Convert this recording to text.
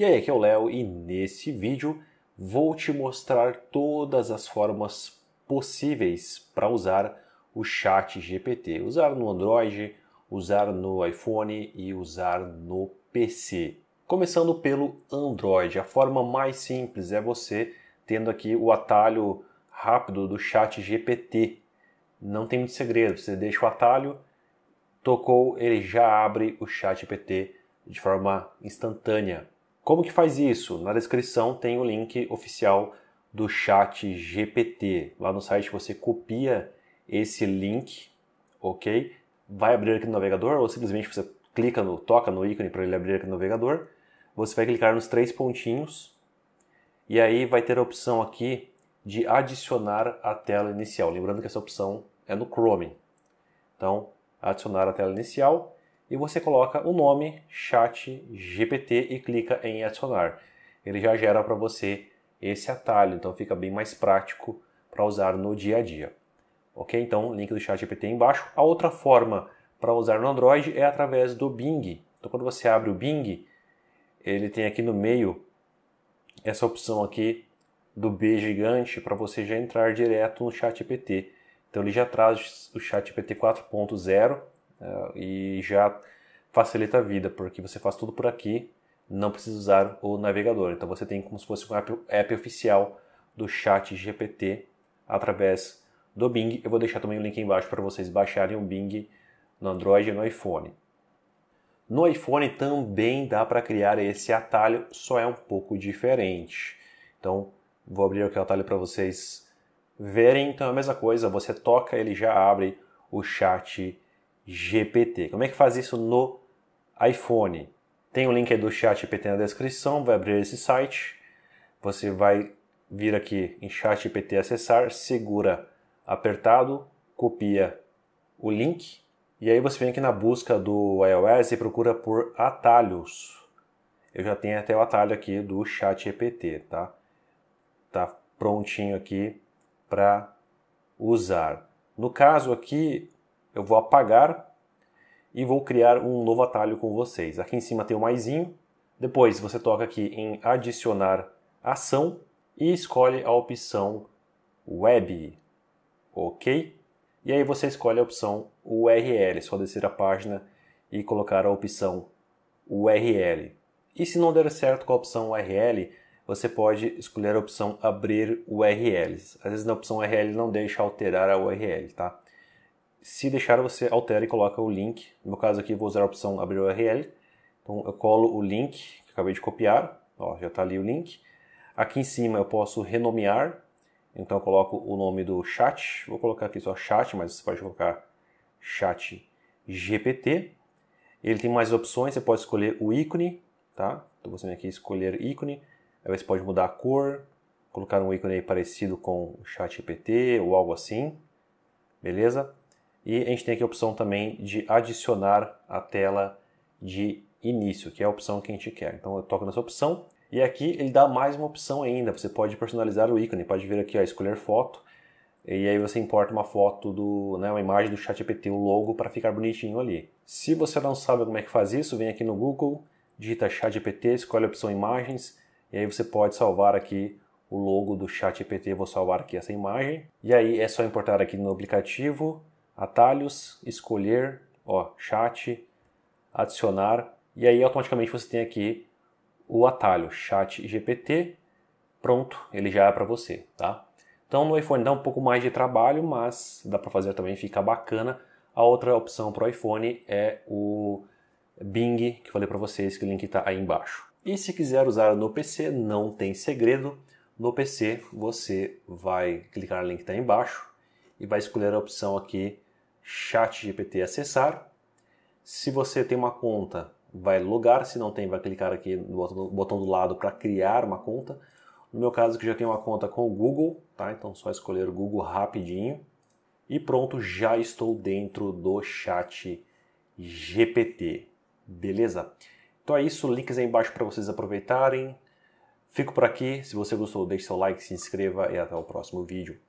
E aí, aqui é o Léo e nesse vídeo vou te mostrar todas as formas possíveis para usar o Chat GPT, usar no Android, usar no iPhone e usar no PC. Começando pelo Android, a forma mais simples é você tendo aqui o atalho rápido do Chat GPT. Não tem muito segredo, você deixa o atalho, tocou, ele já abre o Chat GPT de forma instantânea. Como que faz isso? Na descrição tem o link oficial do chat GPT. Lá no site você copia esse link, ok? Vai abrir aqui no navegador ou simplesmente você clica no, toca no ícone para ele abrir aqui no navegador. Você vai clicar nos três pontinhos e aí vai ter a opção aqui de adicionar a tela inicial. Lembrando que essa opção é no Chrome. Então, adicionar a tela inicial e você coloca o nome Chat GPT e clica em adicionar. Ele já gera para você esse atalho, então fica bem mais prático para usar no dia a dia. Ok? Então, link do Chat GPT embaixo. A outra forma para usar no Android é através do Bing. Então, quando você abre o Bing, ele tem aqui no meio essa opção aqui do B gigante para você já entrar direto no Chat GPT. Então, ele já traz o Chat GPT 4.0 é, e já facilita a vida, porque você faz tudo por aqui, não precisa usar o navegador. Então você tem como se fosse um app, app oficial do chat GPT através do Bing. Eu vou deixar também o link embaixo para vocês baixarem o Bing no Android e no iPhone. No iPhone também dá para criar esse atalho, só é um pouco diferente. Então, vou abrir aqui o atalho para vocês verem. Então, é a mesma coisa, você toca, ele já abre o chat GPT. Como é que faz isso no iPhone? Tem o link do chat GPT na descrição, vai abrir esse site. Você vai vir aqui em chat GPT acessar, segura apertado, copia o link e aí você vem aqui na busca do iOS e procura por atalhos. Eu já tenho até o atalho aqui do chat GPT, tá? Tá prontinho aqui para usar. No caso aqui, eu vou apagar e vou criar um novo atalho com vocês. Aqui em cima tem o maisinho, depois você toca aqui em adicionar ação e escolhe a opção web, ok? E aí você escolhe a opção URL, é só descer a página e colocar a opção URL. E se não der certo com a opção URL, você pode escolher a opção abrir URLs. Às vezes na opção URL não deixa alterar a URL, tá? Se deixar, você altera e coloca o link. No meu caso aqui, vou usar a opção abrir URL. Então, eu colo o link que acabei de copiar. Ó, já está ali o link. Aqui em cima, eu posso renomear. Então, eu coloco o nome do chat. Vou colocar aqui só chat, mas você pode colocar chat GPT. Ele tem mais opções. Você pode escolher o ícone. Tá? Então, você vem aqui escolher ícone. Aí você pode mudar a cor, colocar um ícone parecido com o chat GPT ou algo assim, beleza? E a gente tem aqui a opção também de adicionar a tela de início, que é a opção que a gente quer. Então eu toco nessa opção e aqui ele dá mais uma opção ainda. Você pode personalizar o ícone, pode vir aqui, ó, escolher foto. E aí você importa uma foto do, né, uma imagem do ChatGPT, o um logo para ficar bonitinho ali. Se você não sabe como é que faz isso, vem aqui no Google, digita ChatGPT, escolhe a opção imagens e aí você pode salvar aqui o logo do ChatGPT. Vou salvar aqui essa imagem e aí é só importar aqui no aplicativo atalhos, escolher, ó, chat, adicionar, e aí automaticamente você tem aqui o atalho chat GPT, pronto, ele já é para você, tá? Então no iPhone dá um pouco mais de trabalho, mas dá para fazer também, fica bacana. A outra opção para o iPhone é o Bing, que eu falei para vocês, que o link está aí embaixo. E se quiser usar no PC, não tem segredo. No PC você vai clicar no link que está embaixo e vai escolher a opção aqui ChatGPT acessar. Se você tem uma conta, vai logar, se não tem, vai clicar aqui no botão do lado para criar uma conta. No meu caso, que já tenho uma conta com o Google, tá? Então só escolher o Google rapidinho e pronto, já estou dentro do chat GPT. Beleza? Então é isso, links aí embaixo para vocês aproveitarem. Fico por aqui. Se você gostou, deixe seu like, se inscreva e até o próximo vídeo.